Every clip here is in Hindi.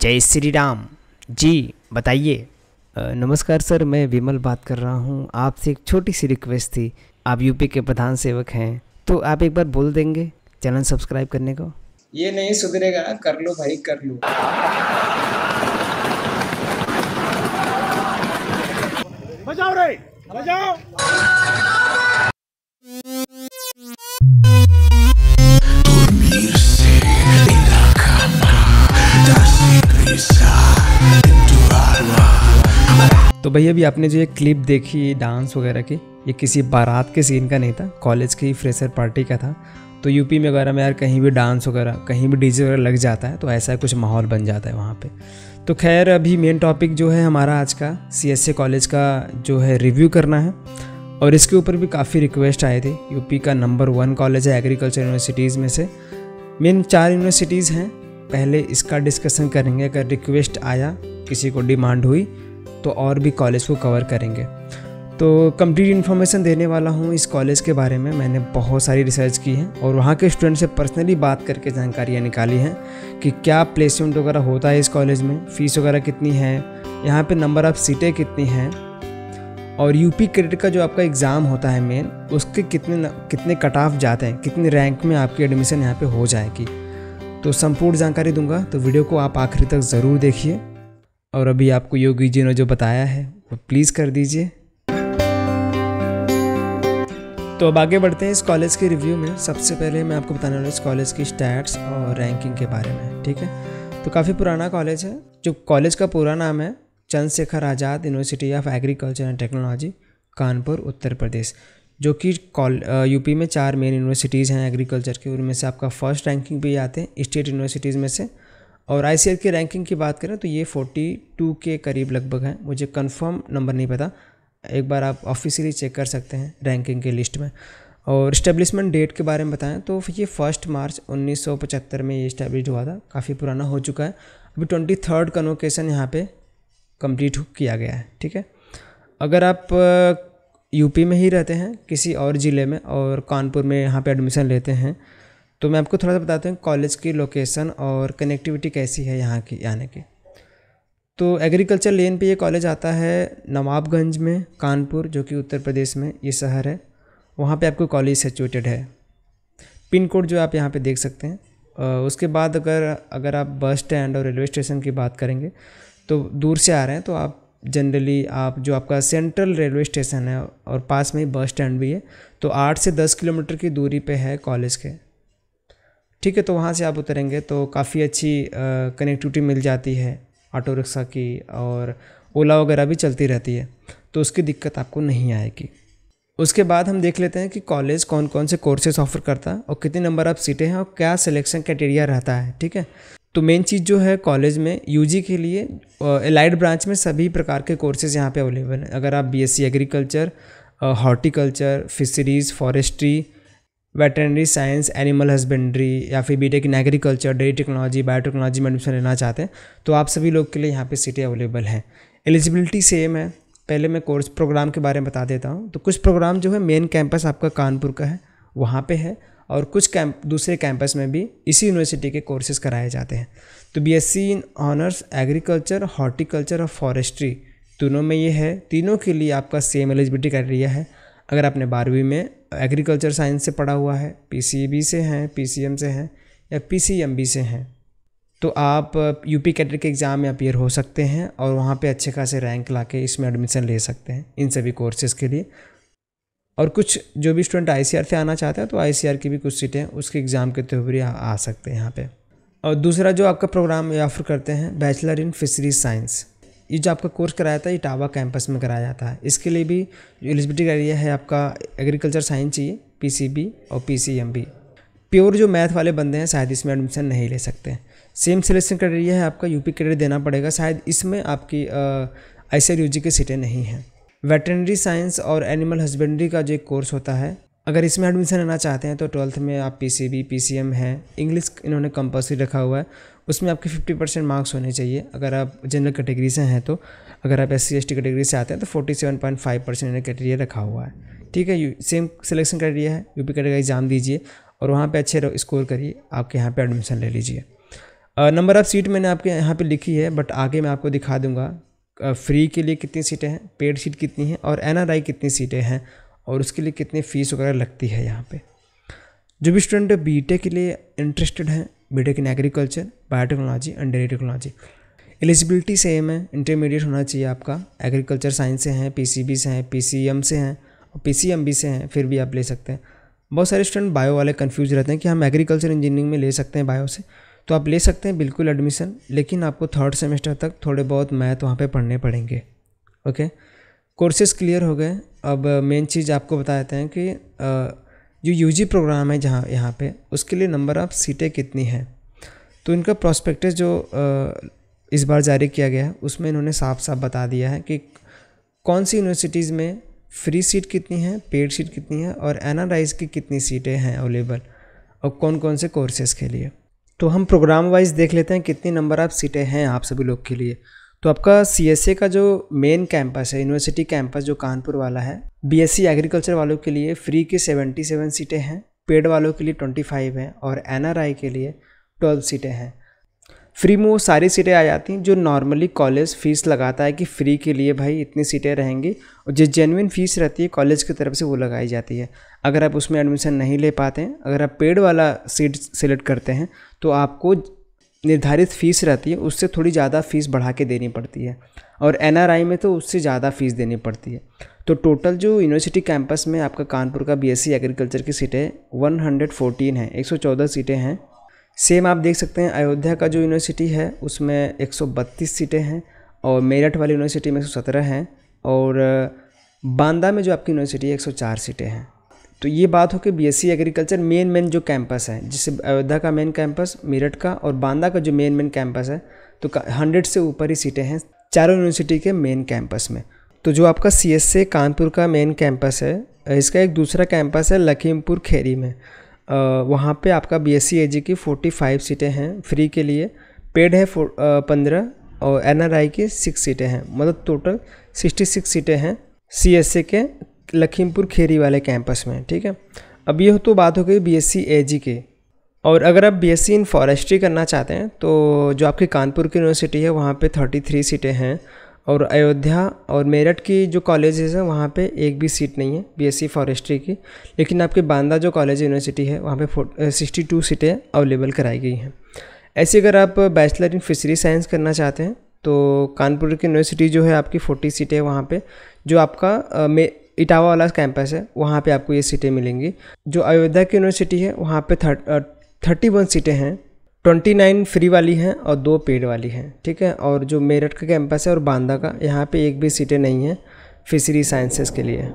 जय श्री राम जी बताइए नमस्कार सर मैं विमल बात कर रहा हूँ आपसे एक छोटी सी रिक्वेस्ट थी आप यूपी के प्रधान सेवक हैं तो आप एक बार बोल देंगे चैनल सब्सक्राइब करने को ये नहीं सुधरेगा कर लो भाई कर लो बजाओ रे बजाओ तो भैया अभी आपने जो ये क्लिप देखी डांस वगैरह की ये किसी बारात के सीन का नहीं था कॉलेज की फ्रेशर पार्टी का था तो यूपी में वगैरह में यार कहीं भी डांस वगैरह कहीं भी डीजे वगैरह लग जाता है तो ऐसा कुछ माहौल बन जाता है वहाँ पे तो खैर अभी मेन टॉपिक जो है हमारा आज का सी कॉलेज का जो है रिव्यू करना है और इसके ऊपर भी काफ़ी रिक्वेस्ट आए थे यूपी का नंबर वन कॉलेज है एग्रीकल्चर यूनिवर्सिटीज़ में से मेन चार यूनिवर्सिटीज़ हैं पहले इसका डिस्कशन करेंगे अगर रिक्वेस्ट आया किसी को डिमांड हुई तो और भी कॉलेज को कवर करेंगे तो कंप्लीट इन्फॉर्मेशन देने वाला हूँ इस कॉलेज के बारे में मैंने बहुत सारी रिसर्च की है और वहाँ के स्टूडेंट से पर्सनली बात करके जानकारियाँ निकाली हैं कि क्या प्लेसमेंट वगैरह होता है इस कॉलेज में फ़ीस वगैरह कितनी है यहाँ पे नंबर ऑफ़ सीटें कितनी हैं और यूपी क्रेडिट का जो आपका एग्ज़ाम होता है मेन उसके कितने कितने कट ऑफ जाते हैं कितने रैंक में आपकी एडमिशन यहाँ पर हो जाएगी तो संपूर्ण जानकारी दूंगा तो वीडियो को आप आखिरी तक ज़रूर देखिए और अभी आपको योगी जी ने जो बताया है वो प्लीज़ कर दीजिए तो अब आगे बढ़ते हैं इस कॉलेज के रिव्यू में सबसे पहले मैं आपको बताने वाला इस कॉलेज की स्टैट्स और रैंकिंग के बारे में ठीक है तो काफ़ी पुराना कॉलेज है जो कॉलेज का पूरा नाम है Chandrashekhar Azad university of agriculture and technology Kanpur Uttar Pradesh जो कि कॉल यूपी में चार मेन यूनिवर्सिटीज़ हैं एग्रीकल्चर की उनमें से आपका फर्स्ट रैंकिंग भी आते हैं स्टेट यूनिवर्सिटीज़ में से और आई की रैंकिंग की बात करें तो ये 42 के करीब लगभग हैं मुझे कंफर्म नंबर नहीं पता एक बार आप ऑफिशियली चेक कर सकते हैं रैंकिंग के लिस्ट में और इस्टेब्लिशमेंट डेट के बारे में बताएं तो ये फर्स्ट मार्च 1975 में ये इस्टेब्लिश हुआ था काफ़ी पुराना हो चुका है अभी ट्वेंटी थर्ड कन्वोकेशन यहाँ पर कम्प्लीट किया गया है ठीक है अगर आप यूपी uh, में ही रहते हैं किसी और ज़िले में और कानपुर में यहाँ पर एडमिशन लेते हैं तो मैं आपको थोड़ा सा बताता हूँ कॉलेज की लोकेशन और कनेक्टिविटी कैसी है यहाँ की आने की तो एग्रीकल्चर लेन पे ये कॉलेज आता है नवाबगंज में कानपुर जो कि उत्तर प्रदेश में ये शहर है वहाँ पे आपको कॉलेज सिचुएटेड है पिन कोड जो आप यहाँ पे देख सकते हैं उसके बाद अगर अगर आप बस स्टैंड और रेलवे स्टेशन की बात करेंगे तो दूर से आ रहे हैं तो आप जनरली आप जो आपका सेंट्रल रेलवे स्टेशन है और पास में ही बस स्टैंड भी है तो आठ से दस किलोमीटर की दूरी पर है कॉलेज के ठीक है तो वहाँ से आप उतरेंगे तो काफ़ी अच्छी कनेक्टिविटी मिल जाती है ऑटो रिक्शा की और ओला वगैरह भी चलती रहती है तो उसकी दिक्कत आपको नहीं आएगी उसके बाद हम देख लेते हैं कि कॉलेज कौन कौन से कोर्सेज ऑफर करता है और कितने नंबर ऑफ़ सीटें हैं और क्या सिलेक्शन क्राइटेरिया रहता है ठीक है तो मेन चीज़ जो है कॉलेज में यू के लिए एलाइड ब्रांच में सभी प्रकार के कोर्सेज यहाँ पे अवेलेबल हैं अगर आप B agriculture horticulture fisheries forestry veterinary science animal husbandry या फिर BTech in agriculture dairy technology biotechnology में एडमिशन लेना चाहते हैं तो आप सभी लोग के लिए यहाँ पे सीटें अवेलेबल हैं एलिजिबिलिटी सेम है पहले मैं कोर्स प्रोग्राम के बारे में बता देता हूँ तो कुछ प्रोग्राम जो है मेन कैंपस आपका कानपुर का है वहाँ पर है और कुछ कैंप दूसरे कैंपस में भी इसी यूनिवर्सिटी के कोर्सेज़ कराए जाते हैं तो B in honours agriculture horticulture और फॉरेस्ट्री दोनों में ये है तीनों के लिए आपका सेम एलिजिबिलिटी क्राइटेरिया है अगर आपने बारहवीं में एग्रीकल्चर साइंस से पढ़ा हुआ है पीसीबी e से हैं पीसीएम से हैं या पीसीएमबी से हैं तो आप यूपी uh, कैडर के एग्ज़ाम में अपीयर हो सकते हैं और वहाँ पे अच्छे खासे रैंक ला के इसमें एडमिशन ले सकते हैं इन सभी कोर्सेज़ के लिए और कुछ जो भी स्टूडेंट आई से आना चाहते हैं तो आई की भी कुछ सीटें उसके एग्ज़ाम के थ्रू भी आ सकते हैं यहाँ पर और दूसरा जो आपका प्रोग्राम ऑफर करते हैं बैचलर इन फिशरीज साइंस ये जो आपका कोर्स कराया था ये टावा कैंपस में कराया जाता है इसके लिए भी एलिजिबिलिटी क्राइटेरिया है आपका एग्रीकल्चर साइंस चाहिए पीसीबी और पीसीएमबी प्योर जो मैथ वाले बंदे हैं शायद इसमें एडमिशन नहीं ले सकते सेम सिलेक्शन क्राइटेरिया है आपका यूपी क्रेडिट देना पड़ेगा शायद इसमें आपकी आई सी की सीटें नहीं हैं वेटनरी साइंस और एनिमल हस्बेंड्री का जो एक कोर्स होता है अगर इसमें एडमिशन लेना चाहते हैं तो ट्वेल्थ में आप P C B P C M हैं इंग्लिश इन्होंने कंपल्सरी रखा हुआ है उसमें आपके फिफ्टी परसेंट मार्क्स होने चाहिए अगर आप जनरल कैटेगरी से हैं तो अगर आप एस सी कैटेगरी से आते हैं तो 47.5 सेवन पॉइंट फाइव परसेंट इन्हें क्राइटेरिया रखा हुआ है ठीक है सेम सिलेक्शन क्राइटेरिया है यूपी कैटेगरी एग्ज़ाम दीजिए और वहाँ पर अच्छे स्कोर करिए आपके यहाँ पर एडमिशन ले लीजिए नंबर ऑफ़ सीट मैंने आपके यहाँ पर लिखी है बट आगे मैं आपको दिखा दूँगा फ्री के लिए कितनी सीटें हैं पेड सीट कितनी हैं और एन कितनी सीटें हैं और उसके लिए कितनी फ़ीस वगैरह लगती है यहाँ पर जो भी स्टूडेंट बी के लिए इंटरेस्टेड हैं BTech in agriculture biotechnology and dairy technology eligibility same है इंटरमीडिएट होना चाहिए आपका एग्रीकल्चर साइंस से हैं पी से हैं पी से हैं और पी से हैं फिर भी आप ले सकते हैं बहुत सारे स्टूडेंट बायो वाले कन्फ्यूज रहते हैं कि हम एग्रीकल्चर इंजीनियरिंग में ले सकते हैं बायो से तो आप ले सकते हैं बिल्कुल एडमिशन लेकिन आपको थर्ड सेमेस्टर तक थोड़े बहुत मैथ वहाँ पे पढ़ने पड़ेंगे ओके कोर्सेज क्लियर हो गए अब मेन चीज़ आपको बता देते हैं कि जो यूजी प्रोग्राम है जहाँ यहाँ पे उसके लिए नंबर ऑफ़ सीटें कितनी हैं तो इनका प्रोस्पेक्टस जो इस बार जारी किया गया है उसमें इन्होंने साफ साफ बता दिया है कि कौन सी यूनिवर्सिटीज़ में फ्री सीट कितनी है पेड सीट कितनी है और एन की कितनी सीटें हैं अवेलेबल और कौन कौन से कोर्सेज़ के लिए तो हम प्रोग्राम वाइज देख लेते हैं कितनी नंबर ऑफ़ सीटें हैं आप सभी लोग के लिए तो आपका सी का जो मेन कैंपस है यूनिवर्सिटी कैंपस जो कानपुर वाला है सी एग्रीकल्चर वालों के लिए फ्री की 77 सीटें हैं पेड वालों के लिए 25 हैं और आई के लिए 12 सीटें हैं फ्री में वो सारी सीटें आ जाती हैं जो नॉर्मली कॉलेज फ़ीस लगाता है कि फ़्री के लिए भाई इतनी सीटें रहेंगी और जो जेनविन फ़ीस रहती है कॉलेज की तरफ से वो लगाई जाती है अगर आप उसमें एडमिशन नहीं ले पाते हैं अगर आप पेड वाला सीट सेलेक्ट करते हैं तो आपको निर्धारित फ़ीस रहती है उससे थोड़ी ज़्यादा फ़ीस बढ़ा के देनी पड़ती है और एन में तो उससे ज़्यादा फ़ीस देनी पड़ती है तो टोटल जो यूनिवर्सिटी कैंपस में आपका कानपुर का बीएससी एग्रीकल्चर की सीटें 114 हैं 114 सीटें हैं सेम आप देख सकते हैं अयोध्या का जो यूनिवर्सिटी है उसमें 132 सीटें हैं और मेरठ वाली यूनिवर्सिटी में 117 हैं और बांदा में जो आपकी यूनिवर्सिटी है 104 सीटें हैं तो ये बात हो कि बीएससी एग्रीकल्चर मेन मेन जो कैंपस है जैसे अयोध्या का मेन कैंपस मेरठ का और बांदा का जो मेन मेन कैंपस है तो हंड्रेड से ऊपर ही सीटें हैं चारों यूनिवर्सिटी के मेन कैंपस में तो जो आपका सी एस ए कानपुर का मेन कैंपस है इसका एक दूसरा कैंपस है लखीमपुर खेरी में वहाँ पे आपका बी एस सी ए जी की फोर्टी फाइव सीटें हैं फ्री के लिए पेड है पंद्रह और एन आर आई की सिक्स सीटें हैं मतलब टोटल सिक्सटी सिक्स सीटें हैं सी एस ए के लखीमपुर खेरी वाले कैंपस में ठीक है अब ये तो बात हो गई बी एस सी के और अगर आप बी एस इन फॉरेस्ट्री करना चाहते हैं तो जो आपकी कानपुर की यूनिवर्सिटी है वहाँ पे थर्टी थ्री सीटें हैं और अयोध्या और मेरठ की जो कॉलेजेस हैं वहाँ पे एक भी सीट नहीं है बीएससी फॉरेस्ट्री की लेकिन आपके बांदा जो कॉलेज यूनिवर्सिटी है वहाँ पे सिक्सटी टू सीटें अवेलेबल कराई गई हैं ऐसे अगर आप बैचलर इन फिशरी साइंस करना चाहते हैं तो कानपुर की यूनिवर्सिटी जो है आपकी फोर्टी सीटें वहाँ पर जो आपका मे इटावा वाला कैंपस है वहाँ पे आपको ये सीटें मिलेंगी जो अयोध्या की यूनिवर्सिटी है वहाँ पे थर्टी वन सीटें हैं ट्वेंटी नाइन फ्री वाली हैं और दो पेड वाली हैं ठीक है और जो मेरठ का कैंपस है और बांदा का यहाँ पे एक भी सीटें नहीं हैं फिशरी साइंसेस के लिए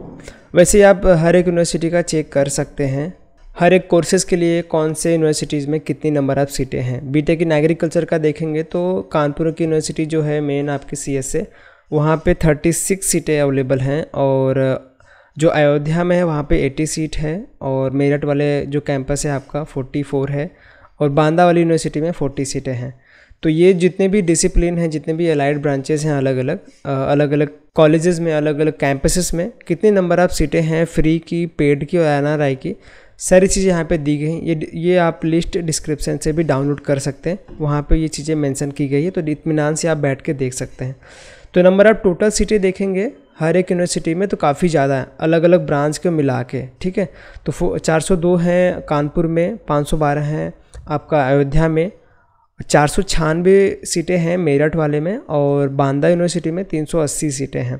वैसे आप हर एक यूनिवर्सिटी का चेक कर सकते हैं हर एक कोर्सेज़ के लिए कौन से यूनिवर्सिटीज़ में कितनी नंबर ऑफ़ सीटें हैं बीटेक इन एग्रीकल्चर का देखेंगे तो कानपुर की यूनिवर्सिटी जो है मेन आपकी सी एस से वहाँ पर थर्टी सिक्स सीटें अवेलेबल हैं और जो अयोध्या में है वहाँ पे 80 सीट है और मेरठ वाले जो कैंपस है आपका 44 है और बांदा वाली यूनिवर्सिटी में 40 सीटें हैं तो ये जितने भी डिसिप्लिन हैं जितने भी अलाइड ब्रांचेज हैं अलग अलग अलग अलग कॉलेजेस में अलग अलग कैंपसेस में कितने नंबर आप सीटें हैं फ्री की पेड की और एन की सारी चीज़ें यहाँ पे दी गई ये ये आप लिस्ट डिस्क्रिप्शन से भी डाउनलोड कर सकते हैं वहाँ पे ये चीज़ें मेंशन की गई है तो इतमान से आप बैठ के देख सकते हैं तो नंबर आप टोटल सीटें देखेंगे हर एक यूनिवर्सिटी में तो काफ़ी ज़्यादा है अलग अलग ब्रांच के मिला के ठीक है तो फो चार सौ दो हैं कानपुर में पाँच सौ बारह हैं आपका अयोध्या में चार सौ छियानवे सीटें हैं मेरठ वाले में और बांदा यूनिवर्सिटी में तीन सौ अस्सी सीटें हैं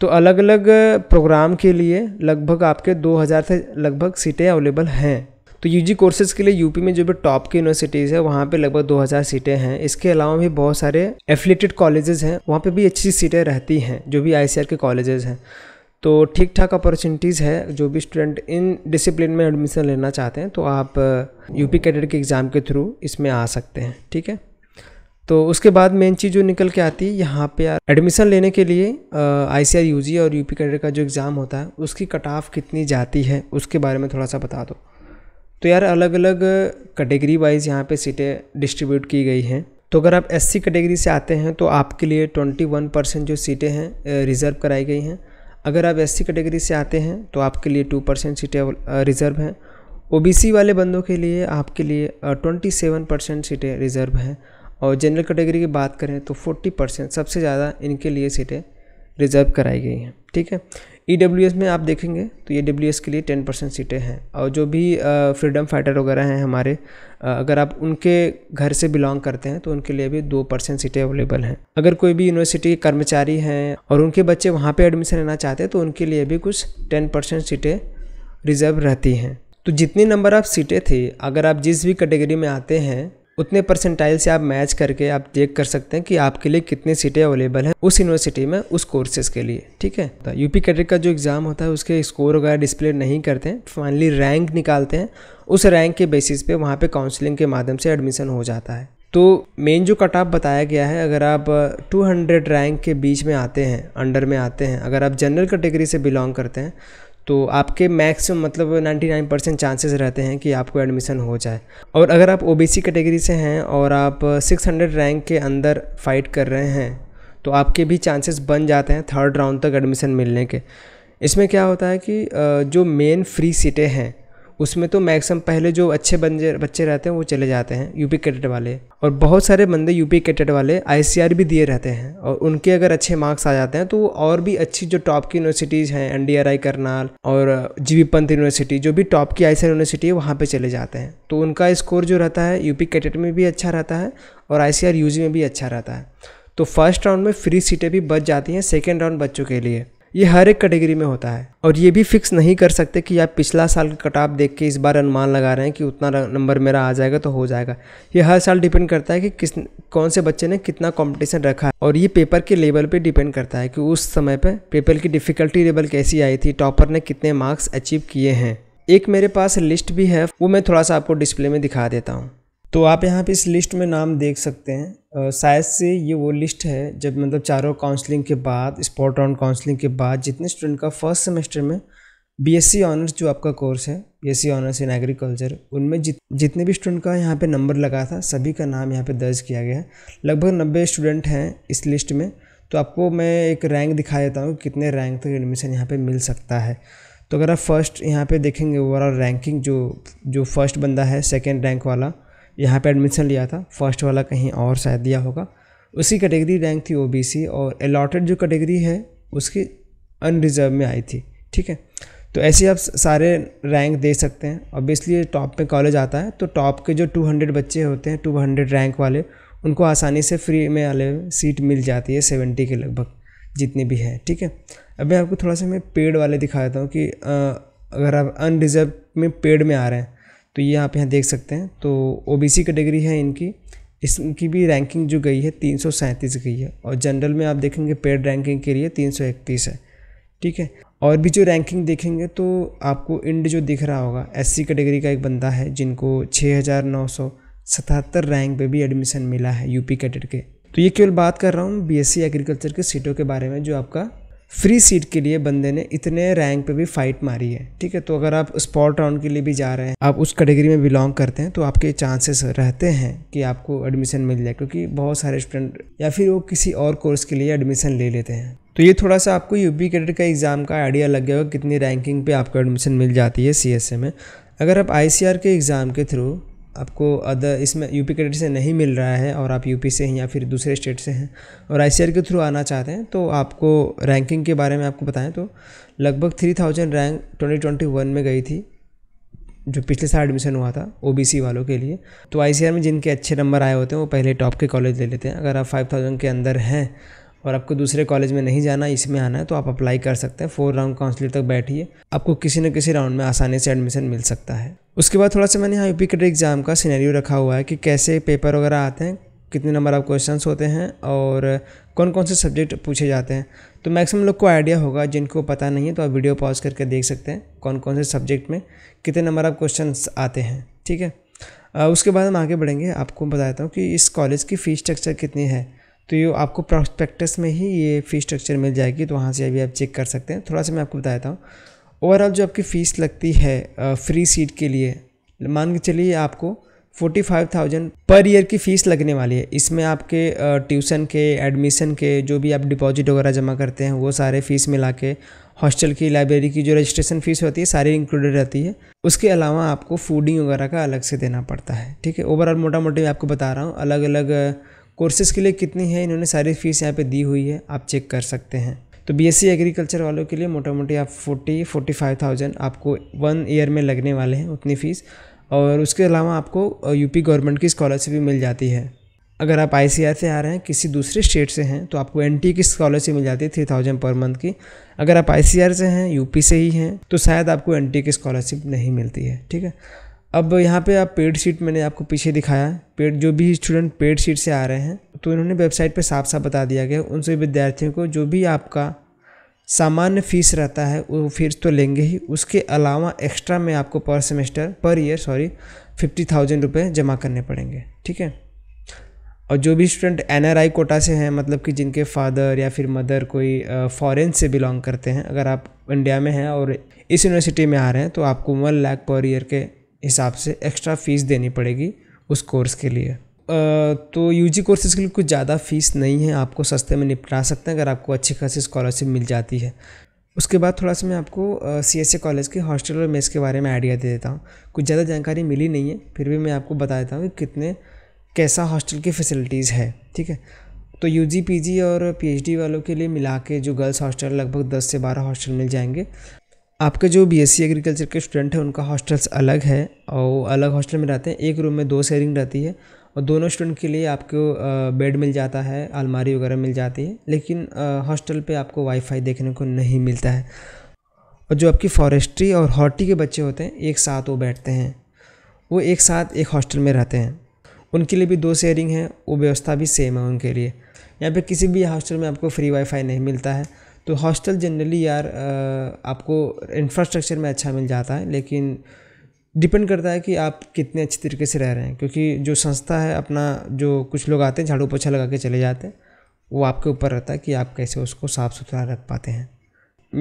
तो अलग अलग प्रोग्राम के लिए लगभग आपके दो हज़ार से लगभग सीटें अवेलेबल हैं तो यूजी कोर्सेज़ के लिए यूपी में जो भी टॉप की यूनिवर्सिटीज़ है वहाँ पे लगभग 2000 सीटें हैं इसके अलावा भी बहुत सारे एफिलेटेड कॉलेजेस हैं वहाँ पे भी अच्छी सीटें रहती हैं जो भी आई के कॉलेजेस हैं तो ठीक ठाक अपॉर्चुनिटीज़ है जो भी स्टूडेंट इन डिसिप्लिन में एडमिशन लेना चाहते हैं तो आप यूपी uh, कैडेट के एग्ज़ाम के थ्रू इसमें आ सकते हैं ठीक है तो उसके बाद मेन चीज़ जो निकल के आती है यहाँ पे यार एडमिशन लेने के लिए आई सी आर यू जी और यूपी कैडर का जो एग्ज़ाम होता है उसकी कट ऑफ कितनी जाती है उसके बारे में थोड़ा सा बता दो तो यार अलग अलग कैटेगरी वाइज यहाँ पे सीटें डिस्ट्रीब्यूट की गई हैं तो अगर आप एस कैटेगरी से आते हैं तो आपके लिए 21 परसेंट जो सीटें हैं रिज़र्व कराई गई हैं अगर आप एस कैटेगरी से आते हैं तो आपके लिए 2 परसेंट सीटें रिज़र्व हैं ओबीसी वाले बंदों के लिए आपके लिए 27 परसेंट सीटें रिज़र्व हैं और जनरल कैटेगरी की बात करें तो 40 परसेंट सबसे ज़्यादा इनके लिए सीटें रिज़र्व कराई गई हैं ठीक है ई डब्ल्यू एस में आप देखेंगे तो ई डब्ल्यू एस के लिए टेन परसेंट सीटें हैं और जो भी फ्रीडम फाइटर वगैरह हैं हमारे अगर आप उनके घर से बिलोंग करते हैं तो उनके लिए भी दो परसेंट सीटें अवेलेबल हैं अगर कोई भी यूनिवर्सिटी के कर्मचारी हैं और उनके बच्चे वहाँ पर एडमिशन लेना चाहते हैं तो उनके लिए भी कुछ टेन परसेंट सीटें रिजर्व रहती हैं तो जितनी नंबर ऑफ सीटें थी अगर आप जिस भी कैटेगरी में आते हैं उतने परसेंटाइल से आप मैच करके आप देख कर सकते हैं कि आपके लिए कितने सीटें अवेलेबल हैं उस यूनिवर्सिटी में उस कोर्सेज के लिए ठीक है तो यूपी कैडर का जो एग्ज़ाम होता है उसके स्कोर वगैरह डिस्प्ले नहीं करते हैं फाइनली रैंक निकालते हैं उस रैंक के बेसिस पे वहाँ पे काउंसलिंग के माध्यम से एडमिशन हो जाता है तो मेन जो कट ऑफ बताया गया है अगर आप 200 रैंक के बीच में आते हैं अंडर में आते हैं अगर आप जनरल कैटेगरी से बिलोंग करते हैं तो आपके मैक्सिमम मतलब 99 परसेंट चांसेस रहते हैं कि आपको एडमिशन हो जाए और अगर आप ओबीसी कैटेगरी से हैं और आप 600 रैंक के अंदर फाइट कर रहे हैं तो आपके भी चांसेस बन जाते हैं थर्ड राउंड तक एडमिशन मिलने के इसमें क्या होता है कि जो मेन फ्री सीटें हैं उसमें तो मैक्सिमम पहले जो अच्छे बंजे बच्चे रहते हैं वो चले जाते हैं यूपी कैडेट वाले और बहुत सारे बंदे यूपी कैडेट वाले आईसीआर भी दिए रहते हैं और उनके अगर अच्छे मार्क्स आ जाते हैं तो और भी अच्छी जो टॉप की यूनिवर्सिटीज़ हैं एन करनाल और जी पंत यूनिवर्सिटी जो भी टॉप की आई यूनिवर्सिटी है वहाँ पर चले जाते हैं तो उनका स्कोर जो रहता है यूपी कैडेट में भी अच्छा रहता है और आई सी में भी अच्छा रहता है तो फर्स्ट राउंड में फ्री सीटें भी बच जाती हैं सेकेंड राउंड बच्चों के लिए ये हर एक कैटेगरी में होता है और ये भी फिक्स नहीं कर सकते कि आप पिछला साल का कटाप देख के इस बार अनुमान लगा रहे हैं कि उतना नंबर मेरा आ जाएगा तो हो जाएगा ये हर साल डिपेंड करता है कि किस कौन से बच्चे ने कितना कंपटीशन रखा है और ये पेपर के लेवल पे डिपेंड करता है कि उस समय पे पेपर की डिफ़िकल्टी लेवल कैसी आई थी टॉपर ने कितने मार्क्स अचीव किए हैं एक मेरे पास लिस्ट भी है वो मैं थोड़ा सा आपको डिस्प्ले में दिखा देता हूँ तो आप यहाँ पे इस लिस्ट में नाम देख सकते हैं शायद से ये वो लिस्ट है जब मतलब चारों काउंसलिंग के बाद स्पॉट ऑन काउंसलिंग के बाद जितने स्टूडेंट का फर्स्ट सेमेस्टर में बीएससी ऑनर्स जो आपका कोर्स है बीएससी ऑनर्स इन एग्रीकल्चर उनमें जित जितने भी स्टूडेंट का यहाँ पे नंबर लगा था सभी का नाम यहाँ पे दर्ज किया गया है लगभग नब्बे स्टूडेंट हैं इस लिस्ट में तो आपको मैं एक रैंक दिखा देता हूँ कितने रैंक तक तो एडमिशन यहाँ पर मिल सकता है तो अगर आप फर्स्ट यहाँ पर देखेंगे ओवरऑल रैंकिंग जो जो फर्स्ट बंदा है सेकेंड रैंक वाला यहाँ पे एडमिशन लिया था फर्स्ट वाला कहीं और शायद दिया होगा उसी कैटेगरी रैंक थी ओबीसी और अलॉटेड जो कैटेगरी है उसकी अनरिजर्व में आई थी ठीक है तो ऐसे आप सारे रैंक दे सकते हैं ऑब्वियसली टॉप में कॉलेज आता है तो टॉप के जो 200 बच्चे होते हैं 200 रैंक वाले उनको आसानी से फ्री में वाले सीट मिल जाती है सेवेंटी के लगभग जितनी भी है ठीक है अब मैं आपको थोड़ा सा मैं पेड वाले दिखा देता हूँ कि आ, अगर आप अनरिजर्व में पेड में आ रहे हैं तो ये आप यहाँ देख सकते हैं तो ओ कैटेगरी है इनकी इसकी भी रैंकिंग जो गई है तीन गई है और जनरल में आप देखेंगे पेड रैंकिंग के लिए तीन है ठीक है और भी जो रैंकिंग देखेंगे तो आपको इंड जो दिख रहा होगा एससी कैटेगरी का एक बंदा है जिनको सतहत्तर रैंक पे भी एडमिशन मिला है यूपी कैडेट के तो ये केवल बात कर रहा हूँ बीएससी एग्रीकल्चर के सीटों के बारे में जो आपका फ्री सीट के लिए बंदे ने इतने रैंक पे भी फाइट मारी है ठीक है तो अगर आप स्पॉट राउंड के लिए भी जा रहे हैं आप उस कैटेगरी में बिलोंग करते हैं तो आपके चांसेस रहते हैं कि आपको एडमिशन मिल जाए क्योंकि बहुत सारे स्टूडेंट या फिर वो किसी और कोर्स के लिए एडमिशन ले लेते हैं तो ये थोड़ा सा आपको यू पी का एग्ज़ाम का आइडिया लग गया होगा कितनी रैंकिंग पे आपको एडमिशन मिल जाती है सी में अगर आप आई के एग्ज़ाम के थ्रू आपको अदर इसमें यूपी क्रेडिट से नहीं मिल रहा है और आप यूपी से हैं या फिर दूसरे स्टेट से हैं और आई के थ्रू आना चाहते हैं तो आपको रैंकिंग के बारे में आपको बताएं तो लगभग three thousand rank twenty twenty one में गई थी जो पिछले साल एडमिशन हुआ था ओबीसी वालों के लिए तो आई में जिनके अच्छे नंबर आए होते हैं वो पहले टॉप के कॉलेज ले लेते हैं अगर आप फाइव थाउजेंड के अंदर हैं और आपको दूसरे कॉलेज में नहीं जाना इसमें आना है तो आप अप्लाई कर सकते हैं फोर राउंड काउंसिलिंग तक बैठिए आपको किसी न किसी राउंड में आसानी से एडमिशन मिल सकता है उसके बाद थोड़ा सा मैंने यहाँ यूपी क्रेडिट एग्ज़ाम का सीनेरियो रखा हुआ है कि कैसे पेपर वगैरह आते हैं कितने नंबर आप क्वेश्चन होते हैं और कौन कौन से सब्जेक्ट पूछे जाते हैं तो मैक्सिमम लोग को आइडिया होगा जिनको पता नहीं है तो आप वीडियो पॉज करके देख सकते हैं कौन कौन से सब्जेक्ट में कितने नंबर आप क्वेश्चन आते हैं ठीक है उसके बाद हम आगे बढ़ेंगे आपको बताता हूँ कि इस कॉलेज की फ़ीस स्ट्रक्चर कितनी है तो ये आपको प्रॉस्पेक्टस में ही ये फ़ी स्ट्रक्चर मिल जाएगी तो वहाँ से अभी आप चेक कर सकते हैं थोड़ा सा मैं आपको बता देता हूँ ओवरऑल जो आपकी फ़ीस लगती है फ्री सीट के लिए मान के चलिए आपको 45,000 फाइव थाउजेंड पर ईयर की फ़ीस लगने वाली है इसमें आपके ट्यूशन के एडमिशन के जो भी आप डिपॉजिट वगैरह जमा करते हैं वो सारे फ़ीस मिला के हॉस्टल की लाइब्रेरी की जो रजिस्ट्रेशन फ़ीस होती है सारी इंक्लूडेड रहती है उसके अलावा आपको फूडिंग वगैरह का अलग से देना पड़ता है ठीक है ओवरऑल मोटा मोटी मैं आपको बता रहा हूँ अलग अलग कोर्सेज़ के लिए कितनी है इन्होंने सारी फ़ीस यहाँ पे दी हुई है आप चेक कर सकते हैं तो बीएससी एग्रीकल्चर वालों के लिए मोटा मोटी आप फोर्टी फोर्टी फाइव थाउजेंड आपको वन ईयर में लगने वाले हैं उतनी फ़ीस और उसके अलावा आपको यूपी गवर्नमेंट की स्कॉलरशिप भी मिल जाती है अगर आप आई से आ रहे हैं किसी दूसरे स्टेट से हैं तो आपको एन की स्कॉलरशिप मिल जाती है थ्री थाउजेंड पर मंथ की अगर आप आई से हैं यूपी से ही हैं तो शायद आपको एन की स्कॉलरशिप नहीं मिलती है ठीक है अब यहाँ पे आप पेड सीट मैंने आपको पीछे दिखाया है पेड जो भी स्टूडेंट पेड सीट से आ रहे हैं तो इन्होंने वेबसाइट पे साफ साफ बता दिया गया उन सभी विद्यार्थियों को जो भी आपका सामान्य फ़ीस रहता है वो फीस तो लेंगे ही उसके अलावा एक्स्ट्रा में आपको पर semester per year sorry fifty thousand रुपये जमा करने पड़ेंगे ठीक है और जो भी स्टूडेंट एन कोटा से हैं मतलब कि जिनके फादर या फिर मदर कोई फॉरेन से बिलोंग करते हैं अगर आप इंडिया में हैं और इस यूनिवर्सिटी में आ रहे हैं तो आपको वन लाख पर ईयर के हिसाब से एक्स्ट्रा फ़ीस देनी पड़ेगी उस कोर्स के लिए तो यू जी कोर्सेज़ के लिए कुछ ज़्यादा फीस नहीं है आपको सस्ते में निपटा सकते हैं अगर आपको अच्छी खासी स्कॉलरशिप मिल जाती है उसके बाद थोड़ा सा मैं आपको सी एस ए कॉलेज के हॉस्टल और मेस के बारे में आइडिया दे देता हूँ कुछ ज़्यादा जानकारी मिली नहीं है फिर भी मैं आपको बता देता हूँ कि कितने कैसा हॉस्टल की फैसिलिटीज़ है ठीक है तो यू जी पी जी और पी एच डी वालों के लिए मिला के जो गर्ल्स हॉस्टल लगभग दस से बारह हॉस्टल मिल जाएंगे आपके जो बीएससी एग्रीकल्चर के स्टूडेंट हैं उनका हॉस्टल्स अलग है और अलग हॉस्टल में रहते हैं एक रूम में दो शेयरिंग रहती है और दोनों स्टूडेंट के लिए आपको बेड मिल जाता है अलमारी वगैरह मिल जाती है लेकिन हॉस्टल पे आपको वाईफाई देखने को नहीं मिलता है और जो आपकी फॉरेस्ट्री और हॉर्टी के बच्चे होते हैं एक साथ वो बैठते हैं वो एक साथ एक हॉस्टल में रहते हैं उनके लिए भी दो शेयरिंग है वो व्यवस्था भी सेम है उनके लिए यहाँ पर किसी भी हॉस्टल में आपको फ्री वाईफाई नहीं मिलता है तो हॉस्टल जनरली यार आपको इंफ्रास्ट्रक्चर में अच्छा मिल जाता है लेकिन डिपेंड करता है कि आप कितने अच्छे तरीके से रह रहे हैं क्योंकि जो संस्था है अपना जो कुछ लोग आते हैं झाड़ू पोछा लगा के चले जाते हैं वो आपके ऊपर रहता है कि आप कैसे उसको साफ़ सुथरा रख पाते हैं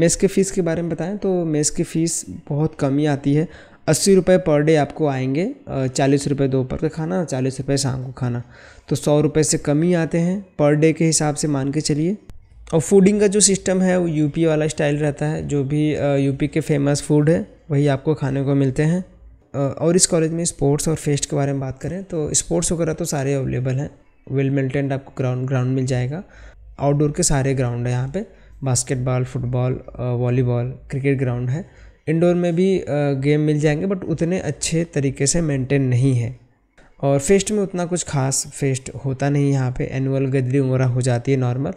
मेस के फ़ीस के बारे में बताएं तो मेस की फ़ीस बहुत कम ही आती है अस्सी रुपये पर डे आपको आएंगे चालीस रुपये दोपहर का खाना चालीस रुपये शाम को खाना तो सौ रुपये से कम ही आते हैं पर डे के हिसाब से मान के चलिए और फूडिंग का जो सिस्टम है वो यूपी वाला स्टाइल रहता है जो भी यूपी के फेमस फूड है वही आपको खाने को मिलते हैं और इस कॉलेज में स्पोर्ट्स और फेस्ट के बारे में बात करें तो स्पोर्ट्स वगैरह तो सारे अवेलेबल हैं वेल मेंटेन्ड आपको ग्राउंड ग्राउंड मिल जाएगा आउटडोर के सारे ग्राउंड हैं यहाँ पे basketball football volleyball cricket ground है इंडोर में भी गेम मिल जाएंगे बट उतने अच्छे तरीके से मेंटेन नहीं है और फेस्ट में उतना कुछ खास फेस्ट होता नहीं यहाँ पे एनुअल गैदरिंग वगैरह हो जाती है नॉर्मल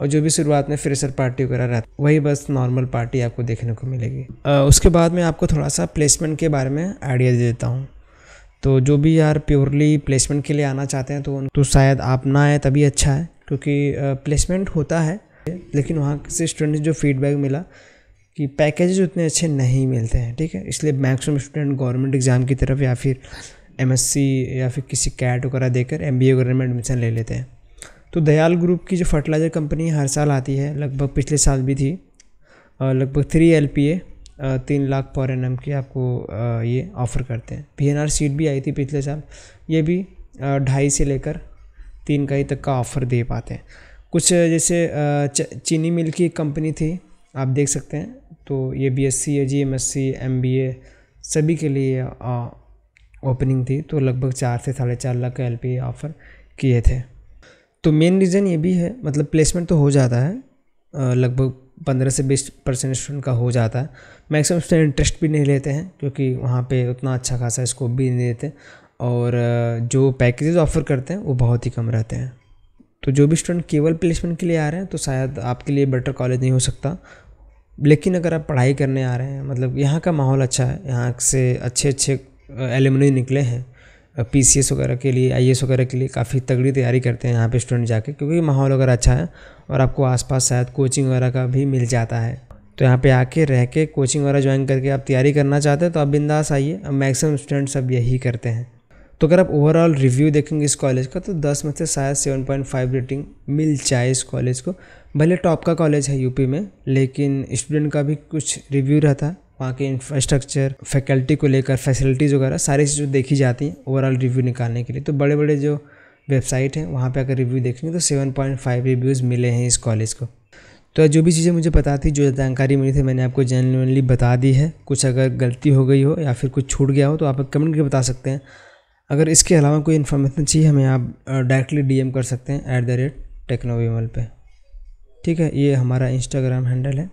और जो भी शुरुआत में फ्रेशर पार्टी वगैरह रहता वही बस नॉर्मल पार्टी आपको देखने को मिलेगी उसके बाद मैं आपको थोड़ा सा प्लेसमेंट के बारे में आइडिया दे देता हूँ तो जो भी यार प्योरली प्लेसमेंट के लिए आना चाहते हैं तो तो शायद आप ना आए तभी अच्छा है क्योंकि प्लेसमेंट होता है लेकिन वहाँ से स्टूडेंट जो फीडबैक मिला कि पैकेजेज उतने अच्छे नहीं मिलते हैं ठीक है इसलिए मैक्सिमम स्टूडेंट गवर्नमेंट एग्ज़ाम की तरफ या फिर एमएससी या फिर किसी कैट वगैरह देकर एमबीए वगैरह में एडमिशन ले लेते हैं तो दयाल ग्रुप की जो फर्टिलाइज़र कंपनी हर साल आती है लगभग पिछले साल भी थी लगभग थ्री एल पी ए तीन लाख पर एन एम की आपको ये ऑफ़र करते हैं पी एन आर सीट भी आई थी पिछले साल ये भी ढाई से लेकर तीन ही तक का ऑफ़र दे पाते हैं कुछ जैसे चीनी मिल की कंपनी थी आप देख सकते हैं तो ये बी एस सी या जी M S C M B A सभी के लिए ओपनिंग थी तो लगभग चार से साढ़े चार लाख का एल पी ऑफ़र किए थे तो मेन रीज़न ये भी है मतलब प्लेसमेंट तो हो जाता है लगभग पंद्रह से बीस परसेंट स्टूडेंट का हो जाता है मैक्सिमम स्टूडेंट इंटरेस्ट भी नहीं लेते हैं क्योंकि वहाँ पे उतना अच्छा खासा स्कोप भी नहीं देते और जो पैकेजेस ऑफ़र करते हैं वो बहुत ही कम रहते हैं तो जो भी स्टूडेंट केवल प्लेसमेंट के लिए आ रहे हैं तो शायद आपके लिए बेटर कॉलेज नहीं हो सकता लेकिन अगर आप पढ़ाई करने आ रहे हैं मतलब यहाँ का माहौल अच्छा है यहाँ से अच्छे अच्छे एलमनी निकले हैं पी सी एस वगैरह के लिए आई एस वगैरह के लिए काफ़ी तगड़ी तैयारी करते हैं यहाँ पे स्टूडेंट जाके क्योंकि माहौल वगैरह अच्छा है और आपको आसपास शायद कोचिंग वगैरह का भी मिल जाता है तो यहाँ पे आके रह के कोचिंग वगैरह ज्वाइन करके आप तैयारी करना चाहते हैं तो आप बिंदास आइए अब मैक्सिमम स्टूडेंट्स अब यही करते हैं तो अगर आप ओवरऑल रिव्यू देखेंगे इस कॉलेज का तो दस में से शायद सेवन रेटिंग मिल जाए इस कॉलेज को भले टॉप का कॉलेज है यूपी में लेकिन स्टूडेंट का भी कुछ रिव्यू रहता है वहाँ के इंफ्रास्ट्रक्चर फैकल्टी को लेकर फैसिलिटीज़ वगैरह सारी चीज़ें देखी जाती हैं ओवरऑल रिव्यू निकालने के लिए तो बड़े बड़े जो वेबसाइट हैं वहाँ पे अगर रिव्यू देखेंगे तो 7.5 रिव्यूज़ मिले हैं इस कॉलेज को तो जो भी चीज़ें मुझे पता थी जो जानकारी मिली थी मैंने आपको जेनवनली बता दी है कुछ अगर गलती हो गई हो या फिर कुछ छूट गया हो तो आप कमेंट करके बता सकते हैं अगर इसके अलावा कोई इन्फॉर्मेशन चाहिए हमें आप डायरेक्टली डीएम कर सकते हैं ऐट द रेट टेक्नोविमल पर ठीक है ये हमारा इंस्टाग्राम हैंडल है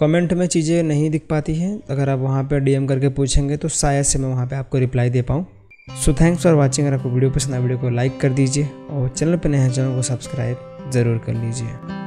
कमेंट में चीज़ें नहीं दिख पाती हैं अगर आप वहाँ पर डीएम करके पूछेंगे तो शायद से मैं वहाँ पर आपको रिप्लाई दे पाऊँ सो थैंक्स फॉर वॉचिंग अगर आपको वीडियो पसंद आए वीडियो को लाइक कर दीजिए और चैनल पर नए चैनल को सब्सक्राइब ज़रूर कर लीजिए